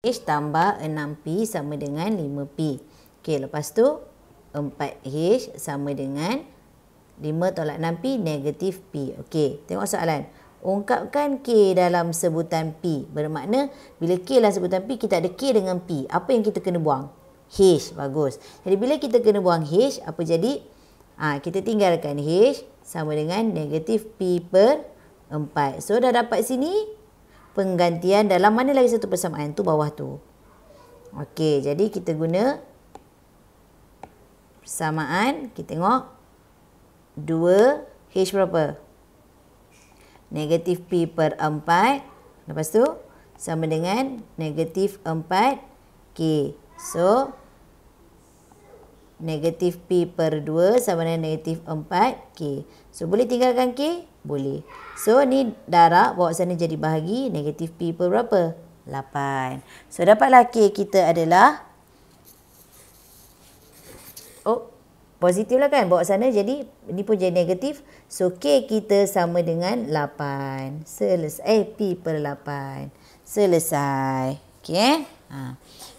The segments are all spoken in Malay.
H tambah 6P sama dengan 5P. Okey, lepas tu 4H sama dengan 5 tolak 6P negatif P. Okey, tengok soalan. Ungkapkan K dalam sebutan P. Bermakna bila K dalam sebutan P, kita ada K dengan P. Apa yang kita kena buang? H, bagus. Jadi bila kita kena buang H, apa jadi? Ha, kita tinggalkan H sama dengan negatif P per 4. So dah dapat sini, penggantian dalam mana lagi satu persamaan tu bawah tu. Okey, jadi kita guna persamaan, kita tengok 2H berapa? Negatif P per 4. Lepas tu, sama dengan negatif 4K. So, negatif P per 2 sama dengan negatif 4K. So, boleh tinggalkan K? boleh. So ni darab bawa sana jadi bahagi negatif P per berapa? 8. So dapatlah K kita adalah Oh, positif lah kan? Bawa sana jadi ni pun jadi negatif. So K kita sama dengan 8. Selesai. Eh P per 8. Selesai. Okay. Eh? Ha.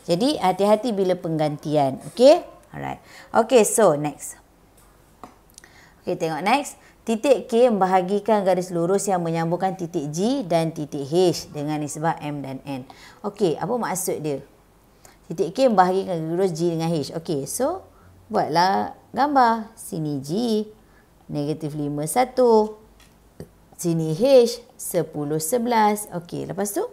Jadi hati-hati bila penggantian. Okay. Alright. Okay so next. Okay tengok next. Titik K membahagikan garis lurus yang menyambungkan titik G dan titik H dengan nisbah M dan N. Okey, apa maksud dia? Titik K membahagikan garis lurus G dengan H. Okey, so buatlah gambar. Sini G, negatif 5, 1. Sini H, 10, 11. Okey, lepas tu.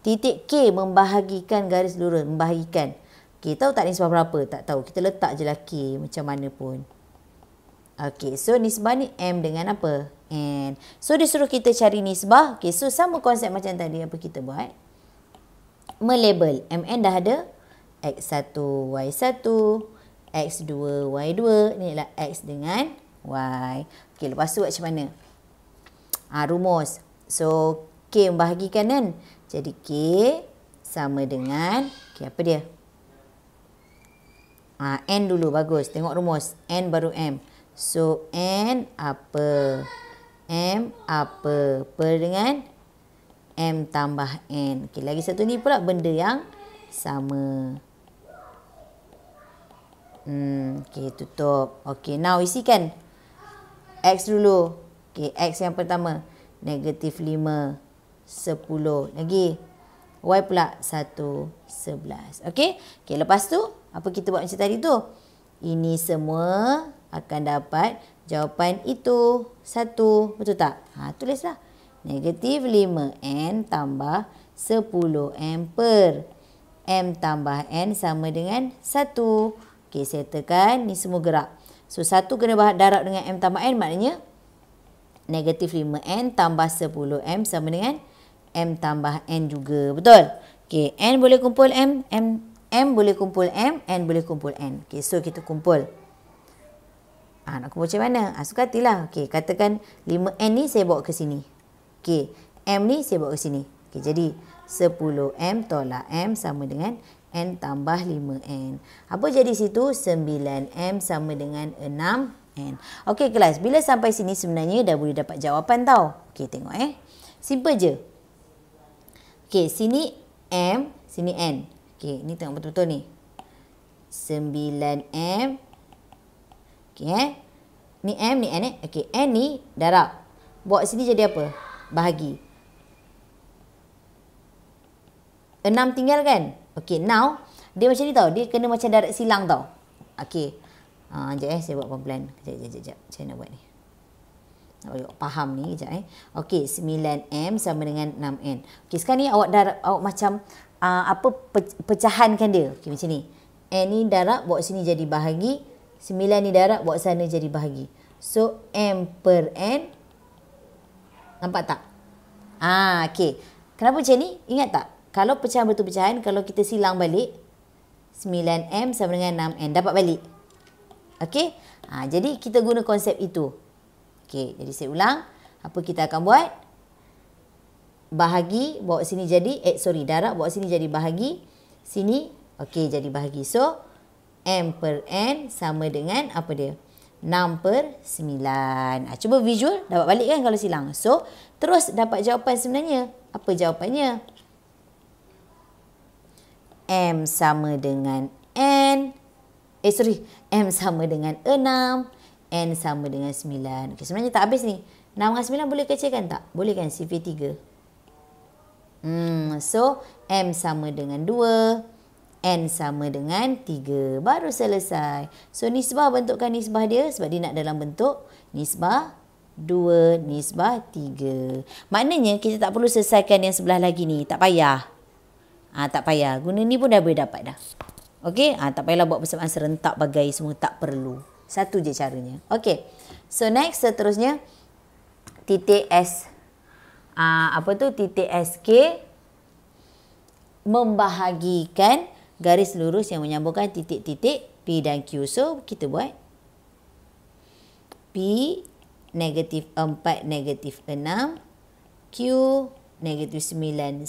Titik K membahagikan garis lurus. Membahagikan. Okey, tahu tak nisbah berapa? Tak tahu. Kita letak je lah K macam mana pun. Okey, so nisbah ni M dengan apa? N. So, dia suruh kita cari nisbah. Okey, so sama konsep macam tadi apa kita buat. Melabel. MN dah ada. X1, Y1. X2, Y2. Ini adalah X dengan Y. Okey, lepas tu macam mana? Ha, rumus. So, K membahagikan kan? Jadi, K sama dengan... Okey, apa dia? Ha, N dulu. Bagus. Tengok rumus. N baru M. So N apa? M apa? Per dengan M tambah N. Okey, lagi satu ni pula benda yang sama. Hmm, okey, tutup. Okay. now isi kan X dulu. Okay X yang pertama. Negatif 5. 10. Lagi. Y pula 1. 11. Okay. Okay lepas tu, apa kita buat macam tadi tu? Ini semua akan dapat jawapan itu satu. Betul tak? Ha, tulislah. Negatif 5N tambah 10M per. M tambah N sama dengan 1. Okey, setelkan. Ni semua gerak. So, 1 kena darab dengan M tambah N maknanya negatif 5N tambah 10M sama dengan M tambah N juga. Betul? Okey, N boleh kumpul M, M. M boleh kumpul M, N boleh kumpul N. Okey, so kita kumpul. Ha, nak kumpul macam mana? Ha, suka hatilah. Okey, katakan 5N ni saya bawa ke sini. Okey, M ni saya bawa ke sini. Okey, jadi 10M tolak M sama dengan N tambah 5N. Apa jadi situ? 9M sama dengan 6N. Okey, kelas. Bila sampai sini sebenarnya dah boleh dapat jawapan tau. Okey, tengok eh. Simple je. Okey, sini M, sini N. Okey, ni tengok betul-betul ni. 9M Okey eh. Ni M ni N eh. okay N ni darab. Buat sini jadi apa? Bahagi. 6 tinggal kan? Okay, now. Dia macam ni tau. Dia kena macam darab silang tau. okay? Uh, sekejap eh. Saya buat komplain. Sekejap, sekejap, sekejap. Macam mana buat ni? Nak awak faham ni sekejap eh. Okey, 9M sama dengan 6N. Okay, sekarang ni awak darab, awak macam uh, apa pecahankan dia. Okey, macam ni. N ni darab, buat sini jadi bahagi. 9 ni darat buat sana jadi bahagi. So M per N nampak tak? Ah okay. Kenapa macam ni? Ingat tak? Kalau pecahan bertu pecahan kalau kita silang balik 9M sama dengan 6N dapat balik. Okay. Ha, ah, jadi kita guna konsep itu. Okay. jadi saya ulang. Apa kita akan buat? Bahagi bawa sini jadi eh sorry darab bawa sini jadi bahagi sini Okay, jadi bahagi. So M per N sama dengan apa dia? 6 per 9. Ha, ah, cuba visual dapat balik kan kalau silang. So, terus dapat jawapan sebenarnya. Apa jawapannya? M sama dengan N. Eh, sorry. M sama dengan 6. N sama dengan 9. Okay, sebenarnya tak habis ni. 6 dengan 9 boleh kecilkan tak? Boleh kan? CV 3. Hmm, so, M sama dengan 2. N sama dengan 3. Baru selesai. So nisbah bentukkan nisbah dia sebab dia nak dalam bentuk nisbah 2, nisbah 3. Maknanya kita tak perlu selesaikan yang sebelah lagi ni. Tak payah. Ah ha, Tak payah. Guna ni pun dah boleh dapat dah. Okay, Ha, ah, tak payahlah buat persamaan serentak bagai semua. Tak perlu. Satu je caranya. Okay, So next seterusnya. Titik S. Ha, apa tu? Titik SK. Membahagikan. Membahagikan garis lurus yang menyambungkan titik-titik P dan Q. So, kita buat P negatif 4, negatif 6. Q negatif 9, 9.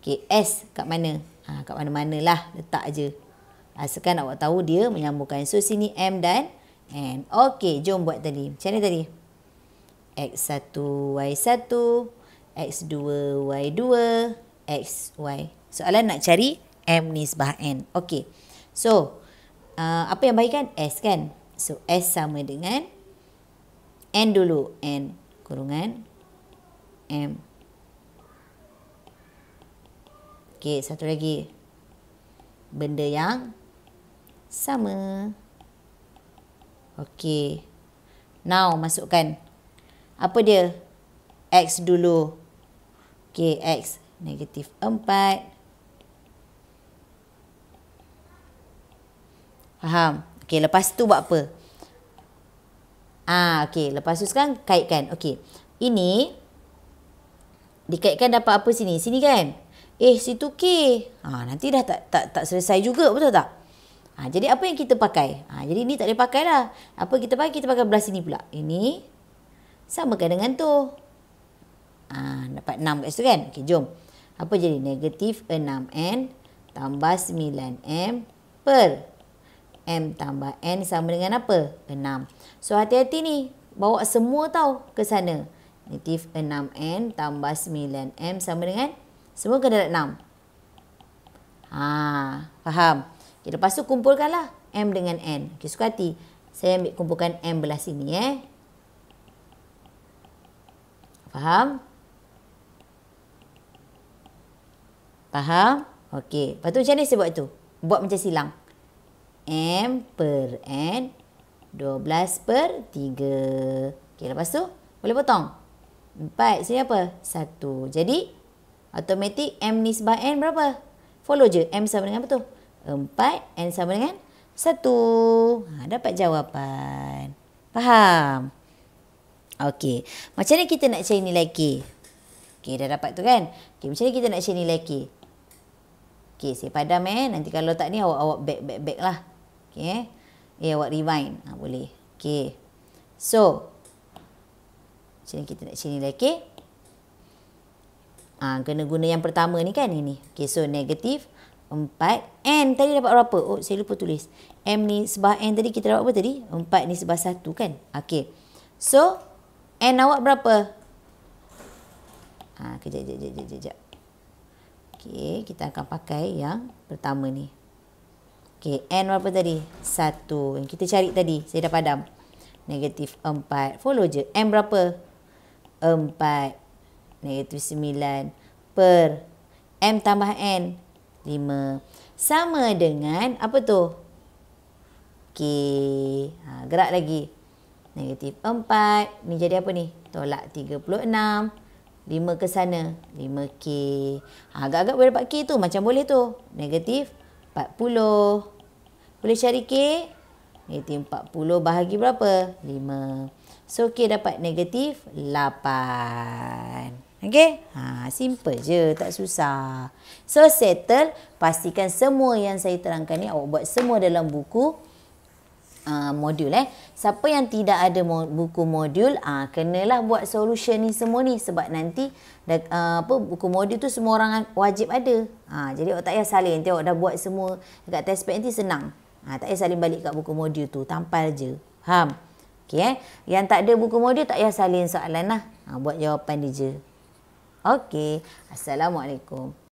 Okay, S kat mana? Ha, kat mana-mana lah, letak je. Asalkan awak tahu dia menyambungkan. So, sini M dan N. Okay, jom buat tadi. Macam mana tadi? X1, Y1. X2, Y2. X, Y. Soalan nak cari M nisbah N. Okey. So, uh, apa yang baik kan? S kan? So, S sama dengan N dulu. N kurungan M. Okey, satu lagi. Benda yang sama. Okey. Now, masukkan. Apa dia? X dulu. Okey, X. Negatif 4. 4. Faham? Okey, lepas tu buat apa? Ah, okey. Lepas tu sekarang kaitkan. Okey. Ini dikaitkan dapat apa sini? Sini kan? Eh, situ K. Ha, nanti dah tak tak tak selesai juga, betul tak? Ha, jadi apa yang kita pakai? Ha, jadi ini tak boleh pakai dah. Apa kita pakai? Kita pakai belah sini pula. Ini samakan dengan tu. Ha, dapat 6 kat situ kan? Okey, jom. Apa jadi? Negatif 6N tambah 9M per M tambah N sama dengan apa? 6. So hati-hati ni. Bawa semua tau ke sana. Negatif 6N tambah 9M sama dengan? Semua ke dapat 6. Haa. Faham? Okay, lepas tu lah M dengan N. Okay, suka hati. Saya ambil kumpulkan M belah sini eh. Faham? Faham? Okey. Lepas tu macam ni saya buat tu? Buat macam silang. M per N 12 per 3 Okey lepas tu boleh potong 4 sini apa? 1 Jadi automatic M nisbah N berapa? Follow je M sama dengan apa tu? 4 N sama dengan 1 ha, Dapat jawapan Faham? Okey macam mana kita nak cari nilai K? Okey dah dapat tu kan? Okey macam mana kita nak cari nilai K? Okey, saya padam eh. Nanti kalau tak ni awak-awak back-back-back lah. Okay. Eh, awak rewind. Ha, boleh. Okay. So. Sini kita nak sini lagi. Okay. Ha, kena guna yang pertama ni kan ini. Okay, so negatif empat N tadi dapat berapa? Oh, saya lupa tulis. M ni sebah N tadi kita dapat apa tadi? Empat ni sebah satu kan? Okay. So, N awak berapa? Ha, kejap, kejap, kejap, kejap. Okay, kita akan pakai yang pertama ni. Okey, N berapa tadi? 1. Yang kita cari tadi, saya dah padam. Negatif 4. Follow je. M berapa? 4. Negatif 9. Per. M tambah N. 5. Sama dengan, apa tu? K. Ha, gerak lagi. Negatif 4. Ni jadi apa ni? Tolak 36. 5 ke sana. 5K. Ha, agak-agak ha, boleh dapat K tu. Macam boleh tu. Negatif 4. 40. Boleh cari K? Negatif 40 bahagi berapa? 5. So K dapat negatif 8. Okay? Ha, simple je. Tak susah. So settle. Pastikan semua yang saya terangkan ni awak buat semua dalam buku. Uh, modul eh. Siapa yang tidak ada buku modul, ah uh, kenalah buat solution ni semua ni sebab nanti uh, apa buku modul tu semua orang wajib ada. Ah uh, jadi awak tak payah salin nanti dah buat semua dekat test pack nanti senang. Ah uh, tak payah salin balik kat buku modul tu, tampal je. Faham? Okey eh. Yang tak ada buku modul tak payah salin soalan lah. Ha, buat jawapan dia je. Okey. Assalamualaikum.